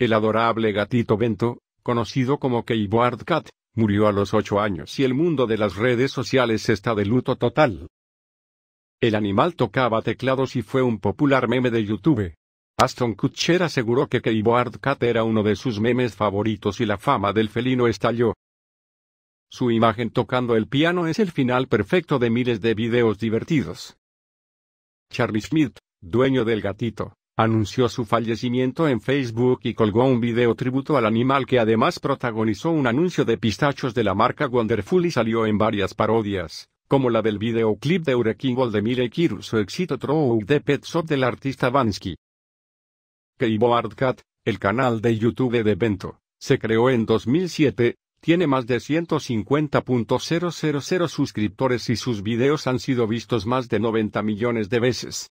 El adorable gatito Bento, conocido como Keyboard Cat, murió a los ocho años y el mundo de las redes sociales está de luto total. El animal tocaba teclados y fue un popular meme de YouTube. Aston Kutcher aseguró que Keyboard Cat era uno de sus memes favoritos y la fama del felino estalló. Su imagen tocando el piano es el final perfecto de miles de videos divertidos. Charlie Smith, dueño del gatito, anunció su fallecimiento en Facebook y colgó un video tributo al animal que además protagonizó un anuncio de pistachos de la marca Wonderful y salió en varias parodias, como la del videoclip de Urekingol de Mire Kiruso Exito Throw de Pet Shop del artista Vansky. Keyboard Cat, el canal de YouTube de Bento, se creó en 2007, tiene más de 150.000 suscriptores y sus videos han sido vistos más de 90 millones de veces.